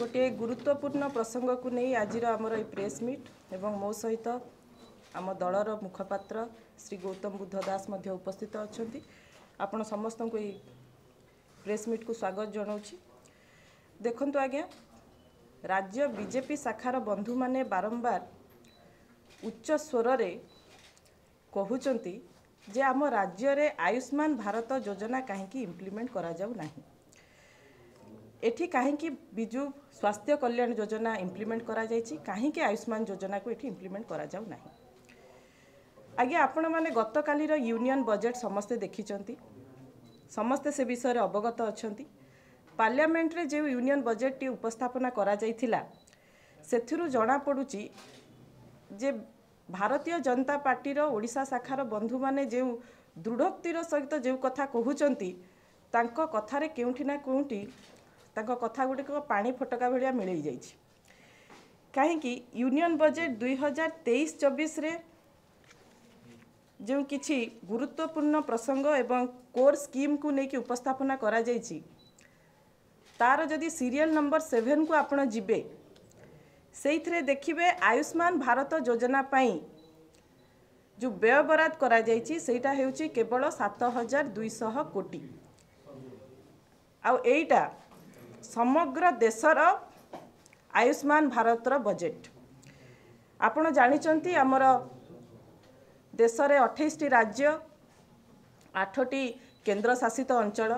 ଗୋଟିଏ ଗୁରୁତ୍ୱପୂର୍ଣ୍ଣ ପ୍ରସଙ୍ଗକୁ ନେଇ ଆଜିର ଆମର ଏଇ ପ୍ରେସ୍ ମିଟ୍ ଏବଂ ମୋ ସହିତ ଆମ ଦଳର ମୁଖପାତ୍ର ଶ୍ରୀ ଗୌତମ ବୁଦ୍ଧ ଦାସ ମଧ୍ୟ ଉପସ୍ଥିତ ଅଛନ୍ତି ଆପଣ ସମସ୍ତଙ୍କୁ ଏଇ ପ୍ରେସ୍ ମିଟ୍କୁ ସ୍ୱାଗତ ଜଣାଉଛି ଦେଖନ୍ତୁ ଆଜ୍ଞା ରାଜ୍ୟ ବିଜେପି ଶାଖାର ବନ୍ଧୁମାନେ ବାରମ୍ବାର ଉଚ୍ଚ ସ୍ୱରରେ କହୁଛନ୍ତି ଯେ ଆମ ରାଜ୍ୟରେ ଆୟୁଷ୍ମାନ ଭାରତ ଯୋଜନା କାହିଁକି ଇମ୍ପ୍ଲିମେଣ୍ଟ କରାଯାଉ ନାହିଁ এটি কাহিঁকি বিজু স্বাস্থ্য কল্যাণ যোজনা ইমপ্লিমেন্ট করা যাইছি কাহিঁকি আয়ুষ্মান যোজনা কু এটি ইমপ্লিমেন্ট করা যাও না আজ্ঞা আপনার গতকালির ইউনিয়ন বজেট সমস্তে দেখিছেন সমস্তে সে বিষয়ে অবগত অনেক পার্লামেন্টরে যে ইউনিয়ন বজেটটি উপস্থাপনা করা যাইছিলা ସେଥିରୁ যে ভারতীয় জনতা ଜନତା ପାର୍ଟିର শাখার বন্ধু মানে যে ଦୃଢ଼ୋକ୍ତିର ସହିତ যে কথা କହୁଛନ୍ତି ତାଙ୍କ କଥାରେ কেউঠি না କେଉଁଠି ତାଙ୍କ କଥା ଗୁଡ଼ିକ ପାଣି ଫୋଟକା ଭଳିଆ ମିଳେଇ ଯାଇଛି କାହିଁକି ୟୁନିଅନ୍ ବଜେଟ୍ ଦୁଇ ହଜାର ତେଇଶ ଚବିଶରେ ଯେଉଁ କିଛି ଗୁରୁତ୍ୱପୂର୍ଣ୍ଣ ପ୍ରସଙ୍ଗ ଏବଂ କୋର୍ ସ୍କିମ୍କୁ ନେଇକି ଉପସ୍ଥାପନା କରାଯାଇଛି ତାର ଯଦି ସିରିଏଲ୍ ନମ୍ବର ସେଭେନକୁ ଆପଣ ଯିବେ ସେଇଥିରେ ଦେଖିବେ ଆୟୁଷ୍ମାନ ଭାରତ ଯୋଜନା ପାଇଁ ଯେଉଁ ବ୍ୟୟ ବରାଦ କରାଯାଇଛି ସେଇଟା ହେଉଛି କେବଳ ସାତ ହଜାର ଦୁଇଶହ କୋଟି ଆଉ ଏଇଟା ସମଗ୍ର ଦେଶର ଆୟୁଷ୍ମାନ ଭାରତର ବଜେଟ୍ ଆପଣ ଜାଣିଛନ୍ତି ଆମର ଦେଶରେ ଅଠେଇଶଟି ରାଜ୍ୟ ଆଠଟି କେନ୍ଦ୍ରଶାସିତ ଅଞ୍ଚଳ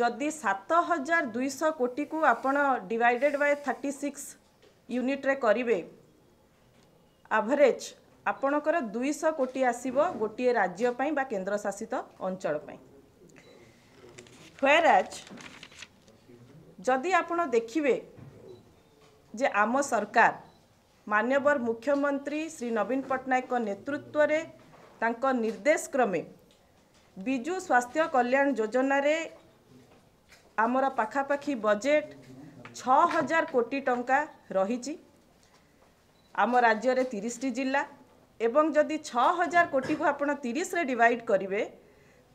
ଯଦି ସାତ ହଜାର ଦୁଇଶହ କୋଟିକୁ ଆପଣ ଡିଭାଇଡ଼େଡ଼୍ ବାଏ ଥାର୍ଟି ସିକ୍ସ ୟୁନିଟ୍ରେ କରିବେ ଆଭରେଜ୍ ଆପଣଙ୍କର ଦୁଇଶହ କୋଟି ଆସିବ ଗୋଟିଏ ରାଜ୍ୟ ପାଇଁ ବା କେନ୍ଦ୍ରଶାସିତ ଅଞ୍ଚଳ ପାଇଁ ହ୍ୱେରାଜ୍ ଯଦି ଆପଣ ଦେଖିବେ ଯେ ଆମ ସରକାର ମାନ୍ୟବର ମୁଖ୍ୟମନ୍ତ୍ରୀ ଶ୍ରୀ ନବୀନ ପଟ୍ଟନାୟକଙ୍କ ନେତୃତ୍ୱରେ ତାଙ୍କ ନିର୍ଦ୍ଦେଶ କ୍ରମେ ବିଜୁ ସ୍ୱାସ୍ଥ୍ୟ କଲ୍ୟାଣ ଯୋଜନାରେ ଆମର ପାଖାପାଖି ବଜେଟ୍ ଛଅ ହଜାର କୋଟି ଟଙ୍କା ରହିଛି ଆମ ରାଜ୍ୟରେ ତିରିଶଟି ଜିଲ୍ଲା ଏବଂ ଯଦି ଛଅ ହଜାର କୋଟିକୁ ଆପଣ ତିରିଶରେ ଡିଭାଇଡ଼ କରିବେ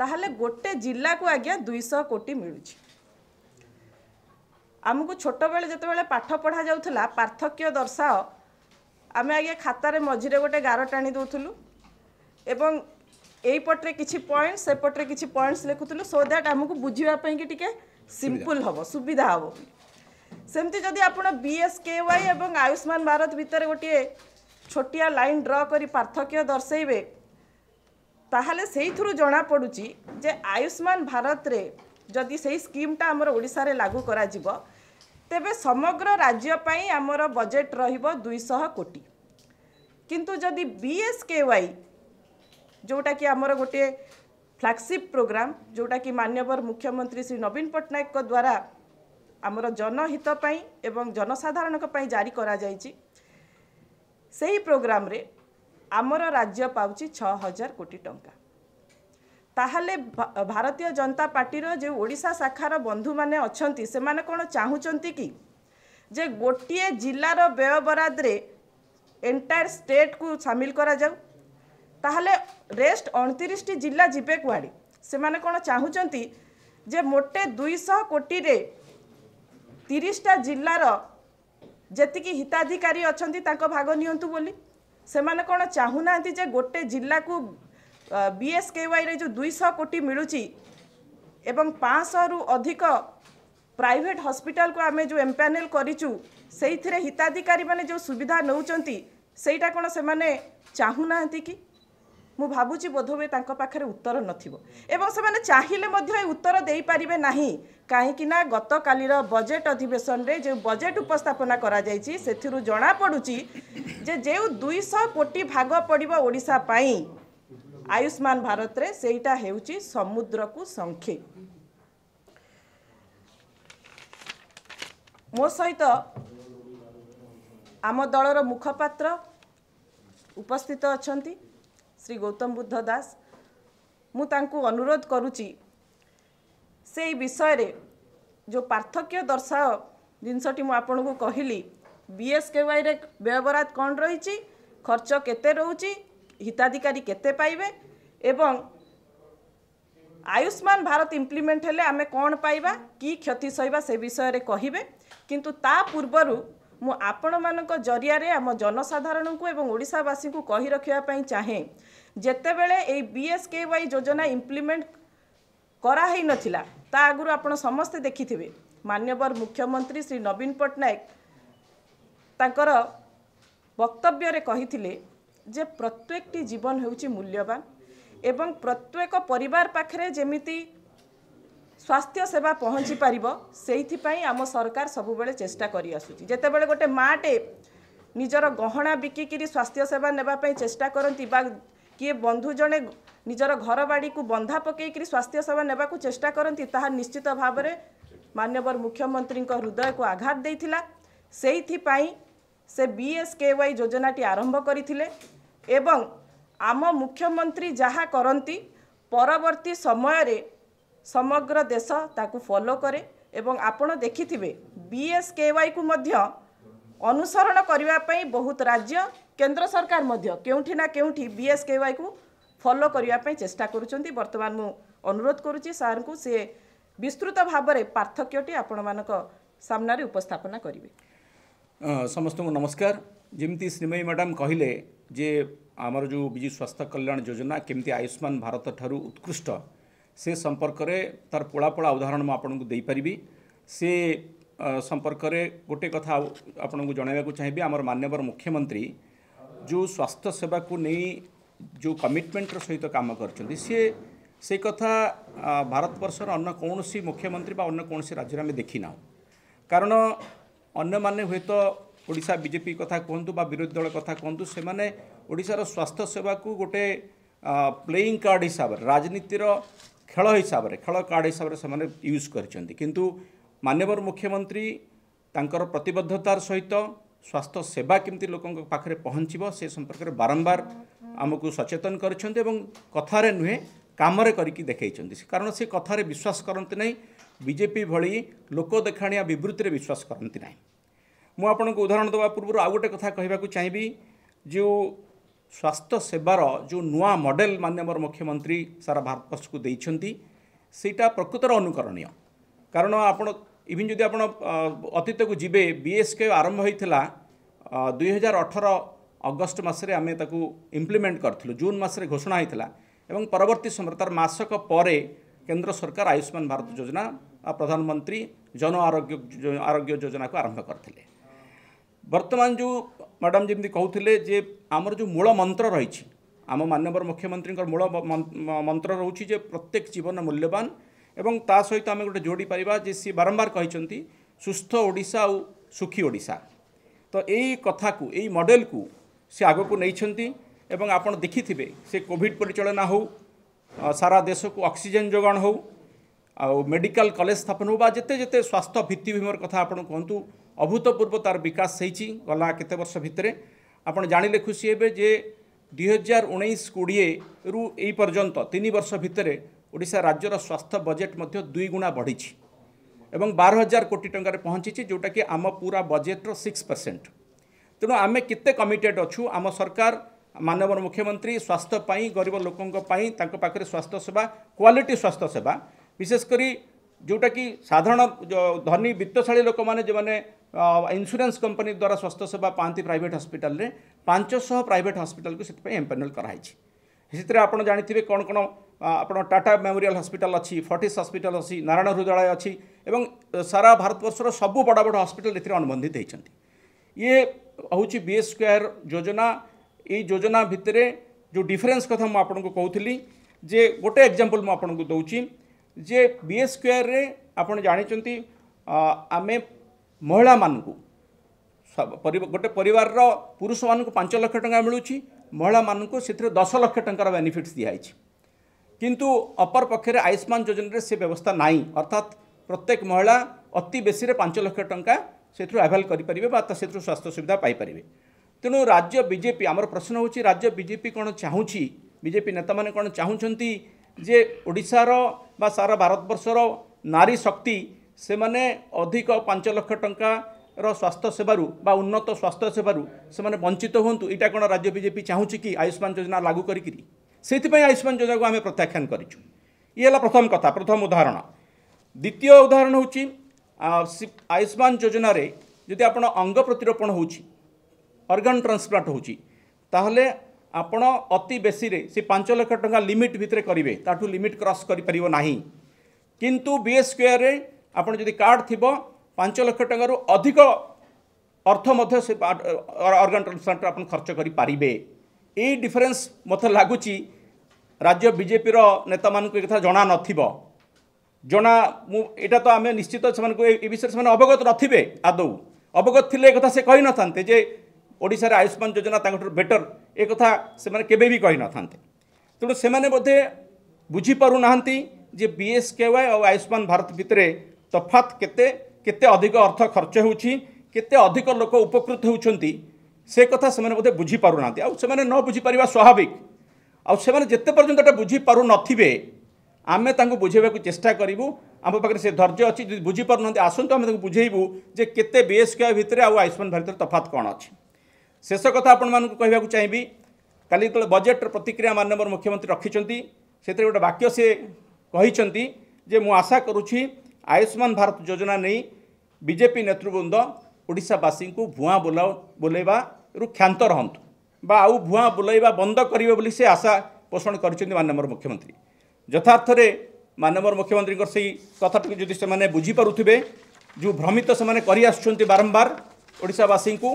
ତାହେଲେ ଗୋଟେ ଜିଲ୍ଲାକୁ ଆଜ୍ଞା ଦୁଇଶହ କୋଟି ମିଳୁଛି ଆମକୁ ଛୋଟବେଳେ ଯେତେବେଳେ ପାଠ ପଢ଼ା ଯାଉଥିଲା ପାର୍ଥକ୍ୟ ଦର୍ଶାଅ ଆମେ ଆଜ୍ଞା ଖାତାରେ ମଝିରେ ଗୋଟେ ଗାର ଟାଣି ଦେଉଥିଲୁ ଏବଂ ଏଇପଟରେ କିଛି ପଏଣ୍ଟ ସେପଟରେ କିଛି ପଏଣ୍ଟସ୍ ଲେଖୁଥିଲୁ ସୋ ଦ୍ୟାଟ୍ ଆମକୁ ବୁଝିବା ପାଇଁକି ଟିକେ ସିମ୍ପୁଲ୍ ହେବ ସୁବିଧା ହେବ ସେମିତି ଯଦି ଆପଣ ବି ଏସ୍ କେ ୱାଇ ଏବଂ ଆୟୁଷ୍ମାନ ଭାରତ ଭିତରେ ଗୋଟିଏ ଛୋଟିଆ ଲାଇନ୍ ଡ୍ର କରି ପାର୍ଥକ୍ୟ ଦର୍ଶାଇବେ ତାହେଲେ ସେଇଥିରୁ ଜଣାପଡ଼ୁଛି ଯେ ଆୟୁଷ୍ମାନ ଭାରତରେ ଯଦି ସେହି ସ୍କିମ୍ଟା ଆମର ଓଡ଼ିଶାରେ ଲାଗୁ କରାଯିବ ତେବେ ସମଗ୍ର ରାଜ୍ୟ ପାଇଁ ଆମର ବଜେଟ୍ ରହିବ ଦୁଇଶହ କୋଟି କିନ୍ତୁ ଯଦି ବି ଏସ୍ କେ ୱାଇ ଯେଉଁଟାକି ଆମର ଗୋଟିଏ ଫ୍ଲାଗସିପ୍ ପ୍ରୋଗ୍ରାମ୍ ଯେଉଁଟାକି ମାନ୍ୟବର ମୁଖ୍ୟମନ୍ତ୍ରୀ ଶ୍ରୀ ନବୀନ ପଟ୍ଟନାୟକଙ୍କ ଦ୍ୱାରା ଆମର ଜନହିତ ପାଇଁ ଏବଂ ଜନସାଧାରଣଙ୍କ ପାଇଁ ଜାରି କରାଯାଇଛି ସେହି ପ୍ରୋଗ୍ରାମ୍ରେ ଆମର ରାଜ୍ୟ ପାଉଛି ଛଅ ହଜାର କୋଟି ଟଙ୍କା ତାହେଲେ ଭାରତୀୟ ଜନତା ପାର୍ଟିର ଯେଉଁ ଓଡ଼ିଶା ଶାଖାର ବନ୍ଧୁମାନେ ଅଛନ୍ତି ସେମାନେ କ'ଣ ଚାହୁଁଛନ୍ତି କି ଯେ ଗୋଟିଏ ଜିଲ୍ଲାର ବ୍ୟୟବରାଦରେ ଏଣ୍ଟାୟାର ଷ୍ଟେଟ୍କୁ ସାମିଲ କରାଯାଉ ତାହେଲେ ରେଷ୍ଟ ଅଣତିରିଶଟି ଜିଲ୍ଲା ଯିବେ କୁଆଡ଼େ ସେମାନେ କ'ଣ ଚାହୁଁଛନ୍ତି ଯେ ମୋଟେ ଦୁଇଶହ କୋଟିରେ ତିରିଶଟା ଜିଲ୍ଲାର ଯେତିକି ହିତାଧିକାରୀ ଅଛନ୍ତି ତାଙ୍କ ଭାଗ ନିଅନ୍ତୁ ବୋଲି ସେମାନେ କ'ଣ ଚାହୁଁନାହାନ୍ତି ଯେ ଗୋଟେ ଜିଲ୍ଲାକୁ ବିଏସ୍କେୱାଇରେ ଯେଉଁ ଦୁଇଶହ କୋଟି ମିଳୁଛି ଏବଂ ପାଞ୍ଚଶହରୁ ଅଧିକ ପ୍ରାଇଭେଟ୍ ହସ୍ପିଟାଲକୁ ଆମେ ଯେଉଁ ଏମ୍ପ୍ୟାନେଲ୍ କରିଛୁ ସେଇଥିରେ ହିତାଧିକାରୀମାନେ ଯେଉଁ ସୁବିଧା ନେଉଛନ୍ତି ସେଇଟା କ'ଣ ସେମାନେ ଚାହୁଁନାହାନ୍ତି କି ମୁଁ ଭାବୁଛି ବୋଧହୁଏ ତାଙ୍କ ପାଖରେ ଉତ୍ତର ନଥିବ ଏବଂ ସେମାନେ ଚାହିଁଲେ ମଧ୍ୟ ଏ ଉତ୍ତର ଦେଇପାରିବେ ନାହିଁ କାହିଁକି ନା ଗତକାଲିର ବଜେଟ୍ ଅଧିବେଶନରେ ଯେଉଁ ବଜେଟ୍ ଉପସ୍ଥାପନା କରାଯାଇଛି ସେଥିରୁ ଜଣାପଡ଼ୁଛି ଯେ ଯେଉଁ ଦୁଇଶହ କୋଟି ଭାଗ ପଡ଼ିବ ଓଡ଼ିଶା ପାଇଁ ଆୟୁଷ୍ମାନ ଭାରତରେ ସେଇଟା ହେଉଛି ସମୁଦ୍ରକୁ ଶଙ୍ଖି ମୋ ସହିତ ଆମ ଦଳର ମୁଖପାତ୍ର ଉପସ୍ଥିତ ଅଛନ୍ତି ଶ୍ରୀ ଗୌତମ ବୁଦ୍ଧ ଦାସ ମୁଁ ତାଙ୍କୁ ଅନୁରୋଧ କରୁଛି ସେଇ ବିଷୟରେ ଯେଉଁ ପାର୍ଥକ୍ୟ ଦର୍ଶାଅ ଜିନିଷଟି ମୁଁ ଆପଣଙ୍କୁ କହିଲି ବିଏସ୍କେୱାଇରେ ବ୍ୟୟବରାଦ କ'ଣ ରହିଛି ଖର୍ଚ୍ଚ କେତେ ରହୁଛି ହିତାଧିକାରୀ କେତେ ପାଇବେ ଏବଂ ଆୟୁଷ୍ମାନ ଭାରତ ଇମ୍ପ୍ଲିମେଣ୍ଟ ହେଲେ ଆମେ କ'ଣ ପାଇବା କି କ୍ଷତି ସହିବା ସେ ବିଷୟରେ କହିବେ କିନ୍ତୁ ତା ପୂର୍ବରୁ ମୁଁ ଆପଣମାନଙ୍କ ଜରିଆରେ ଆମ ଜନସାଧାରଣଙ୍କୁ ଏବଂ ଓଡ଼ିଶାବାସୀଙ୍କୁ କହି ରଖିବା ପାଇଁ ଚାହେଁ ଯେତେବେଳେ ଏଇ ବି ଏସ୍ କେ ୱାଇ ଯୋଜନା ଇମ୍ପ୍ଲିମେଣ୍ଟ କରାହେଇନଥିଲା ତା ଆଗରୁ ଆପଣ ସମସ୍ତେ ଦେଖିଥିବେ ମାନ୍ୟବର ମୁଖ୍ୟମନ୍ତ୍ରୀ ଶ୍ରୀ ନବୀନ ପଟ୍ଟନାୟକ ତାଙ୍କର ବକ୍ତବ୍ୟରେ କହିଥିଲେ ଯେ ପ୍ରତ୍ୟେକଟି ଜୀବନ ହେଉଛି ମୂଲ୍ୟବାନ ଏବଂ ପ୍ରତ୍ୟେକ ପରିବାର ପାଖରେ ଯେମିତି ସ୍ୱାସ୍ଥ୍ୟ ସେବା ପହଞ୍ଚି ପାରିବ ସେଇଥିପାଇଁ ଆମ ସରକାର ସବୁବେଳେ ଚେଷ୍ଟା କରିଆସୁଛି ଯେତେବେଳେ ଗୋଟେ ମାଆଟେ ନିଜର ଗହଣା ବିକିକିରି ସ୍ୱାସ୍ଥ୍ୟ ସେବା ନେବା ପାଇଁ ଚେଷ୍ଟା କରନ୍ତି ବା କିଏ ବନ୍ଧୁ ଜଣେ ନିଜର ଘର ବାଡ଼ିକୁ ବନ୍ଧା ପକାଇକିରି ସ୍ୱାସ୍ଥ୍ୟ ସେବା ନେବାକୁ ଚେଷ୍ଟା କରନ୍ତି ତାହା ନିଶ୍ଚିତ ଭାବରେ ମାନ୍ୟବର ମୁଖ୍ୟମନ୍ତ୍ରୀଙ୍କ ହୃଦୟକୁ ଆଘାତ ଦେଇଥିଲା ସେଇଥିପାଇଁ ସେ ବି ଏସ୍ କେ ୱାଇ ଯୋଜନାଟି ଆରମ୍ଭ କରିଥିଲେ ଏବଂ ଆମ ମୁଖ୍ୟମନ୍ତ୍ରୀ ଯାହା କରନ୍ତି ପରବର୍ତ୍ତୀ ସମୟରେ ସମଗ୍ର ଦେଶ ତାକୁ ଫଲୋ କରେ ଏବଂ ଆପଣ ଦେଖିଥିବେ ବି ଏସ୍ କେ ୱାଇକୁ ମଧ୍ୟ ଅନୁସରଣ କରିବା ପାଇଁ ବହୁତ ରାଜ୍ୟ କେନ୍ଦ୍ର ସରକାର ମଧ୍ୟ କେଉଁଠି ନା କେଉଁଠି ବି ଏସ୍ କେ ୱାଇକୁ ଫଲୋ କରିବା ପାଇଁ ଚେଷ୍ଟା କରୁଛନ୍ତି ବର୍ତ୍ତମାନ ମୁଁ ଅନୁରୋଧ କରୁଛି ସାର୍ଙ୍କୁ ସେ ବିସ୍ତୃତ ଭାବରେ ପାର୍ଥକ୍ୟଟି ଆପଣମାନଙ୍କ ସାମ୍ନାରେ ଉପସ୍ଥାପନା କରିବେ ସମସ୍ତଙ୍କୁ ନମସ୍କାର ଯେମିତି ଶ୍ରୀମୟୀ ମ୍ୟାଡ଼ାମ୍ କହିଲେ ଯେ ଆମର ଯେଉଁ ବିଜୁ ସ୍ୱାସ୍ଥ୍ୟ କଲ୍ୟାଣ ଯୋଜନା କେମିତି ଆୟୁଷ୍ମାନ ଭାରତ ଠାରୁ ଉତ୍କୃଷ୍ଟ ସେ ସମ୍ପର୍କରେ ତାର ପୋଳା ପୋଳା ଉଦାହରଣ ମୁଁ ଆପଣଙ୍କୁ ଦେଇପାରିବି ସେ ସମ୍ପର୍କରେ ଗୋଟେ କଥା ଆପଣଙ୍କୁ ଜଣାଇବାକୁ ଚାହିଁବି ଆମର ମାନ୍ୟବର ମୁଖ୍ୟମନ୍ତ୍ରୀ ଯେଉଁ ସ୍ୱାସ୍ଥ୍ୟ ସେବାକୁ ନେଇ ଯେଉଁ କମିଟମେଣ୍ଟର ସହିତ କାମ କରିଛନ୍ତି ସିଏ ସେ କଥା ଭାରତବର୍ଷର ଅନ୍ୟ କୌଣସି ମୁଖ୍ୟମନ୍ତ୍ରୀ ବା ଅନ୍ୟ କୌଣସି ରାଜ୍ୟରେ ଆମେ ଦେଖିନାହୁଁ କାରଣ ଅନ୍ୟମାନେ ହୁଏତ ଓଡ଼ିଶା ବିଜେପି କଥା କୁହନ୍ତୁ ବା ବିରୋଧୀ ଦଳ କଥା କୁହନ୍ତୁ ସେମାନେ ଓଡ଼ିଶାର ସ୍ୱାସ୍ଥ୍ୟ ସେବାକୁ ଗୋଟେ ପ୍ଲେଇଂ କାର୍ଡ଼ ହିସାବରେ ରାଜନୀତିର ଖେଳ ହିସାବରେ ଖେଳ କାର୍ଡ଼ ହିସାବରେ ସେମାନେ ୟୁଜ୍ କରିଛନ୍ତି କିନ୍ତୁ ମାନ୍ୟବର ମୁଖ୍ୟମନ୍ତ୍ରୀ ତାଙ୍କର ପ୍ରତିବଦ୍ଧତାର ସହିତ ସ୍ୱାସ୍ଥ୍ୟ ସେବା କେମିତି ଲୋକଙ୍କ ପାଖରେ ପହଞ୍ଚିବ ସେ ସମ୍ପର୍କରେ ବାରମ୍ବାର ଆମକୁ ସଚେତନ କରିଛନ୍ତି ଏବଂ କଥାରେ ନୁହେଁ କାମରେ କରିକି ଦେଖାଇଛନ୍ତି କାରଣ ସେ କଥାରେ ବିଶ୍ୱାସ କରନ୍ତି ନାହିଁ ବିଜେପି ଭଳି ଲୋକ ଦେଖାଣିଆ ବିବୃତ୍ତିରେ ବିଶ୍ୱାସ କରନ୍ତି ନାହିଁ ମୁଁ ଆପଣଙ୍କୁ ଉଦାହରଣ ଦେବା ପୂର୍ବରୁ ଆଉ ଗୋଟେ କଥା କହିବାକୁ ଚାହିଁବି ଯେଉଁ ସ୍ୱାସ୍ଥ୍ୟ ସେବାର ଯେଉଁ ନୂଆ ମଡ଼େଲ ମାନ୍ୟବର ମୁଖ୍ୟମନ୍ତ୍ରୀ ସାରା ଭାରତବର୍ଷକୁ ଦେଇଛନ୍ତି ସେଇଟା ପ୍ରକୃତରେ ଅନୁକରଣୀୟ କାରଣ ଆପଣ ଇଭିନ୍ ଯଦି ଆପଣ ଅତୀତକୁ ଯିବେ ବି ଏସ୍ କେ ଆରମ୍ଭ ହୋଇଥିଲା ଦୁଇହଜାର ଅଠର ଅଗଷ୍ଟ ମାସରେ ଆମେ ତାକୁ ଇମ୍ପ୍ଲିମେଣ୍ଟ କରିଥିଲୁ ଜୁନ୍ ମାସରେ ଘୋଷଣା ହୋଇଥିଲା ଏବଂ ପରବର୍ତ୍ତୀ ସମୟରେ ତା'ର ମାସକ ପରେ କେନ୍ଦ୍ର ସରକାର ଆୟୁଷ୍ମାନ ଭାରତ ଯୋଜନା ପ୍ରଧାନମନ୍ତ୍ରୀ ଜନ ଆରୋଗ୍ୟ ଆରୋଗ୍ୟ ଯୋଜନାକୁ ଆରମ୍ଭ କରିଥିଲେ ବର୍ତ୍ତମାନ ଯେଉଁ ମ୍ୟାଡ଼ାମ୍ ଯେମିତି କହୁଥିଲେ ଯେ ଆମର ଯେଉଁ ମୂଳ ମନ୍ତ୍ର ରହିଛି ଆମ ମାନ୍ୟବର ମୁଖ୍ୟମନ୍ତ୍ରୀଙ୍କର ମୂଳ ମନ୍ତ୍ର ରହୁଛି ଯେ ପ୍ରତ୍ୟେକ ଜୀବନ ମୂଲ୍ୟବାନ ଏବଂ ତା ସହିତ ଆମେ ଗୋଟେ ଯୋଡ଼ି ପାରିବା ଯେ ସିଏ ବାରମ୍ବାର କହିଛନ୍ତି ସୁସ୍ଥ ଓଡ଼ିଶା ଆଉ ସୁଖୀ ଓଡ଼ିଶା ତ ଏଇ କଥାକୁ ଏଇ ମଡ଼େଲକୁ ସେ ଆଗକୁ ନେଇଛନ୍ତି ଏବଂ ଆପଣ ଦେଖିଥିବେ ସେ କୋଭିଡ଼ ପରିଚାଳନା ହେଉ ସାରା ଦେଶକୁ ଅକ୍ସିଜେନ୍ ଯୋଗାଣ ହେଉ ଆଉ ମେଡ଼ିକାଲ କଲେଜ ସ୍ଥାପନ ହେଉ ବା ଯେତେ ଯେତେ ସ୍ୱାସ୍ଥ୍ୟ ଭିତ୍ତିଭୂମିର କଥା ଆପଣ କୁହନ୍ତୁ ଅଭୂତପୂର୍ବ ତା'ର ବିକାଶ ହେଇଛି ଗଲା କେତେ ବର୍ଷ ଭିତରେ ଆପଣ ଜାଣିଲେ ଖୁସି ହେବେ ଯେ ଦୁଇହଜାର ଉଣେଇଶ କୋଡ଼ିଏରୁ ଏଇ ପର୍ଯ୍ୟନ୍ତ ତିନି ବର୍ଷ ଭିତରେ ଓଡ଼ିଶା ରାଜ୍ୟର ସ୍ୱାସ୍ଥ୍ୟ ବଜେଟ୍ ମଧ୍ୟ ଦୁଇ ଗୁଣା ବଢ଼ିଛି ଏବଂ ବାର ହଜାର କୋଟି ଟଙ୍କାରେ ପହଞ୍ଚିଛି ଯେଉଁଟାକି ଆମ ପୁରା ବଜେଟ୍ର ସିକ୍ସ ପରସେଣ୍ଟ ତେଣୁ ଆମେ କେତେ କମିଟେଡ଼୍ ଅଛୁ ଆମ ସରକାର ମାନବର ମୁଖ୍ୟମନ୍ତ୍ରୀ ସ୍ୱାସ୍ଥ୍ୟ ପାଇଁ ଗରିବ ଲୋକଙ୍କ ପାଇଁ ତାଙ୍କ ପାଖରେ ସ୍ୱାସ୍ଥ୍ୟ ସେବା କ୍ୱାଲିଟି ସ୍ୱାସ୍ଥ୍ୟ ସେବା বিশেষ করে ଯେଉଁଟାକି ସାଧାରଣ ଧନୀ ବିତ୍ତଶାଳୀ ଲୋକମାନେ ଯେଉଁମାନେ ଇନ୍ସୁରାନ୍ସ କମ୍ପାନୀ ଦ୍ୱାରା ସ୍ୱାସ୍ଥ୍ୟ ସେବା ପାଆନ୍ତି ପ୍ରାଇଭେଟ୍ ହସ୍ପିଟାଲରେ ପାଞ୍ଚଶହ ପ୍ରାଇଭେଟ୍ ହସ୍ପିଟାଲକୁ ସେଥିପାଇଁ ଏମ୍ପାନେଲ୍ କରାହେଇଛି ସେଥିରେ ଆପଣ ଜାଣିଥିବେ କ'ଣ କ'ଣ ଆପଣ ଟାଟା ମେମୋରିଆଲ୍ ହସ୍ପିଟାଲ ଅଛି ଫର୍ଟିସ୍ ହସ୍ପିଟାଲ ଅଛି ନାରାୟଣ ହୃଦୟାଳୟ ଅଛି ଏବଂ ସାରା ଭାରତବର୍ଷର ସବୁ ବଡ଼ ବଡ଼ ହସ୍ପିଟାଲ ଏଥିରେ ଅନୁବନ୍ଧିତ ହେଇଛନ୍ତି ଇଏ ହେଉଛି ବି ଏସ୍ ସ୍କୋୟାର ଯୋଜନା ଏଇ ଯୋଜନା ଭିତରେ ଯେଉଁ ଡିଫରେନ୍ସ କଥା ମୁଁ ଆପଣଙ୍କୁ କହୁଥିଲି ଯେ ଗୋଟେ ଏକ୍ଜାମ୍ପଲ୍ ମୁଁ ଆପଣଙ୍କୁ ଦେଉଛି जे बी एस स्क्वयर रे आप जानते आम महिला मान गोटे पर पुरुष मान पांच लक्ष टा मिलूँ महिला मानक दस लक्ष ट बेनिफिट्स दिखाई किंतु अपर पक्ष आयुष्मान योजन से व्यवस्था ना अर्थात प्रत्येक महिला अति बेस पांच लक्ष टा से आभेल करेंगे स्वास्थ्य सुविधा पाई तेणु राज्य बीजेपी आम प्रश्न हो राज्य बीजेपी कौन चाहूँगी बीजेपी नेता मैंने कौन चाहूँ ଯେ ଓଡ଼ିଶାର ବା ସାରା ଭାରତବର୍ଷର ନାରୀ ଶକ୍ତି ସେମାନେ ଅଧିକ ପାଞ୍ଚ ଲକ୍ଷ ଟଙ୍କାର ସ୍ୱାସ୍ଥ୍ୟ ସେବାରୁ ବା ଉନ୍ନତ ସ୍ୱାସ୍ଥ୍ୟ ସେବାରୁ ସେମାନେ ବଞ୍ଚିତ ହୁଅନ୍ତୁ ଏଇଟା କ'ଣ ରାଜ୍ୟ ବିଜେପି ଚାହୁଁଛି କି ଆୟୁଷ୍ମାନ ଯୋଜନା ଲାଗୁ କରିକି ସେଥିପାଇଁ ଆୟୁଷ୍ମାନ ଯୋଜନାକୁ ଆମେ ପ୍ରତ୍ୟାଖ୍ୟାନ କରିଛୁ ଇଏ ହେଲା ପ୍ରଥମ କଥା ପ୍ରଥମ ଉଦାହରଣ ଦ୍ୱିତୀୟ ଉଦାହରଣ ହେଉଛି ଆୟୁଷ୍ମାନ ଯୋଜନାରେ ଯଦି ଆପଣ ଅଙ୍ଗ ପ୍ରତିରୋପଣ ହେଉଛି ଅର୍ଗାନ୍ ଟ୍ରାନ୍ସପ୍ଲାଣ୍ଟ ହେଉଛି ତାହେଲେ ଆପଣ ଅତି ବେଶୀରେ ସେ ପାଞ୍ଚ ଲକ୍ଷ ଟଙ୍କା ଲିମିଟ୍ ଭିତରେ କରିବେ ତାଠୁ ଲିମିଟ୍ କ୍ରସ୍ କରିପାରିବ ନାହିଁ କିନ୍ତୁ ବି ଏସ୍ କେୟାର୍ରେ ଆପଣ ଯଦି କାର୍ଡ଼ ଥିବ ପାଞ୍ଚ ଲକ୍ଷ ଟଙ୍କାରୁ ଅଧିକ ଅର୍ଥ ମଧ୍ୟ ସେ ଅର୍ଗାନ୍ ଟ୍ରାନ୍ସପ୍ଲାଣ୍ଟ ଆପଣ ଖର୍ଚ୍ଚ କରିପାରିବେ ଏଇ ଡିଫରେନ୍ସ ମୋତେ ଲାଗୁଛି ରାଜ୍ୟ ବିଜେପିର ନେତାମାନଙ୍କୁ ଏ କଥା ଜଣାନଥିବ ଜଣା ମୁଁ ଏଇଟା ତ ଆମେ ନିଶ୍ଚିତ ସେମାନଙ୍କୁ ଏ ବିଷୟରେ ସେମାନେ ଅବଗତ ନଥିବେ ଆଦୌ ଅବଗତ ଥିଲେ ଏ କଥା ସେ କହିନଥାନ୍ତେ ଯେ ଓଡ଼ିଶାରେ ଆୟୁଷ୍ମାନ ଯୋଜନା ତାଙ୍କଠାରୁ ବେଟର୍ ଏ କଥା ସେମାନେ କେବେ ବି କହିନଥାନ୍ତେ ତେଣୁ ସେମାନେ ବୋଧେ ବୁଝିପାରୁନାହାନ୍ତି ଯେ ବି ଏସ୍ କେ ୱାଇ ଆଉ ଆୟୁଷ୍ମାନ ଭାରତ ଭିତରେ ତଫାତ୍ କେତେ କେତେ ଅଧିକ ଅର୍ଥ ଖର୍ଚ୍ଚ ହେଉଛି କେତେ ଅଧିକ ଲୋକ ଉପକୃତ ହେଉଛନ୍ତି ସେ କଥା ସେମାନେ ବୋଧେ ବୁଝିପାରୁନାହାନ୍ତି ଆଉ ସେମାନେ ନ ବୁଝିପାରିବା ସ୍ୱାଭାବିକ ଆଉ ସେମାନେ ଯେତେ ପର୍ଯ୍ୟନ୍ତ ଏଇଟା ବୁଝିପାରୁନଥିବେ ଆମେ ତାଙ୍କୁ ବୁଝେଇବାକୁ ଚେଷ୍ଟା କରିବୁ ଆମ ପାଖରେ ସେ ଧୈର୍ଯ୍ୟ ଅଛି ଯଦି ବୁଝିପାରୁନାହାନ୍ତି ଆସନ୍ତୁ ଆମେ ତାଙ୍କୁ ବୁଝେଇବୁ ଯେ କେତେ ବି ଏସ୍ କେ ୱାଇ ଭିତରେ ଆଉ ଆୟୁଷ୍ମାନ ଭାରତରେ ତଫାତ୍ କ'ଣ ଅଛି ଶେଷ କଥା ଆପଣମାନଙ୍କୁ କହିବାକୁ ଚାହିଁବି କାଲି ଯେତେବେଳେ ବଜେଟ୍ର ପ୍ରତିକ୍ରିୟା ମାନ୍ୟବର ମୁଖ୍ୟମନ୍ତ୍ରୀ ରଖିଛନ୍ତି ସେଥିରେ ଗୋଟେ ବାକ୍ୟ ସେ କହିଛନ୍ତି ଯେ ମୁଁ ଆଶା କରୁଛି ଆୟୁଷ୍ମାନ ଭାରତ ଯୋଜନା ନେଇ ବିଜେପି ନେତୃବୃନ୍ଦ ଓଡ଼ିଶାବାସୀଙ୍କୁ ଭୁଆଁ ବୁଲା ବୁଲେଇବାରୁ କ୍ଷାନ୍ତ ରହନ୍ତୁ ବା ଆଉ ଭୁଆଁ ବୁଲେଇବା ବନ୍ଦ କରିବେ ବୋଲି ସେ ଆଶା ପୋଷଣ କରିଛନ୍ତି ମାନ୍ୟବର ମୁଖ୍ୟମନ୍ତ୍ରୀ ଯଥାର୍ଥରେ ମାନ୍ୟବର ମୁଖ୍ୟମନ୍ତ୍ରୀଙ୍କର ସେଇ କଥାଟିକୁ ଯଦି ସେମାନେ ବୁଝିପାରୁଥିବେ ଯେଉଁ ଭ୍ରମିତ ସେମାନେ କରି ଆସୁଛନ୍ତି ବାରମ୍ବାର ଓଡ଼ିଶାବାସୀଙ୍କୁ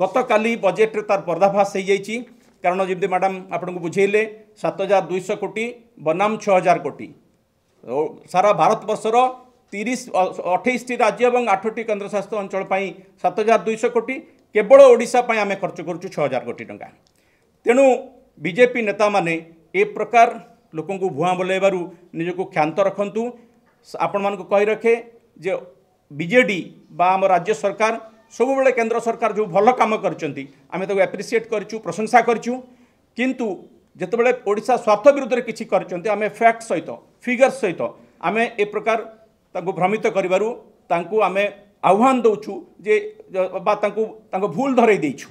गत काली बजेट्रे तार पर्दाफाश हो जाए कारण जमी मैडम आप बुझेले सत हजार दुईश कोटी बनाम छः हजार कोटी सारा भारत बर्षर तीस अठाईस राज्य और आठटी केन्द्रशासित अंचल सत हजार दुईश कोटी केवल ओडापी आम खर्च कर हजार कोटी टाँह तेणु बीजेपी नेता मैंने ए प्रकार लोक भुआ बोलू निजक क्षांत रखत आपण मानक कही रखे जे बीजेडी आम राज्य सरकार ସବୁବେଳେ କେନ୍ଦ୍ର ସରକାର ଯେଉଁ ଭଲ କାମ କରିଛନ୍ତି ଆମେ ତାକୁ ଆପ୍ରିସିଏଟ୍ କରିଛୁ ପ୍ରଶଂସା କରିଛୁ କିନ୍ତୁ ଯେତେବେଳେ ଓଡ଼ିଶା ସ୍ୱାର୍ଥ ବିରୁଦ୍ଧରେ କିଛି କରିଛନ୍ତି ଆମେ ଫ୍ୟାକ୍ଟ ସହିତ ଫିଗର ସହିତ ଆମେ ଏ ପ୍ରକାର ତାଙ୍କୁ ଭ୍ରମିତ କରିବାରୁ ତାଙ୍କୁ ଆମେ ଆହ୍ୱାନ ଦେଉଛୁ ଯେ ବା ତାଙ୍କୁ ତାଙ୍କ ଭୁଲ ଧରେଇ ଦେଇଛୁ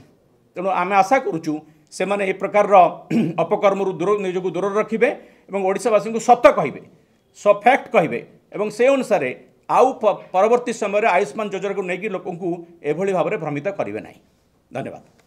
ତେଣୁ ଆମେ ଆଶା କରୁଛୁ ସେମାନେ ଏ ପ୍ରକାରର ଅପକର୍ମରୁ ଦୂର ନିଜକୁ ଦୂରରେ ରଖିବେ ଏବଂ ଓଡ଼ିଶାବାସୀଙ୍କୁ ସତ କହିବେ ଫ୍ୟାକ୍ଟ କହିବେ ଏବଂ ସେ ଅନୁସାରେ ଆଉ ପରବର୍ତ୍ତୀ ସମୟରେ ଆୟୁଷ୍ମାନ ଯୋଜନାକୁ ନେଇକି ଲୋକଙ୍କୁ ଏଭଳି ଭାବରେ ଭ୍ରମିତ କରିବେ ନାହିଁ ଧନ୍ୟବାଦ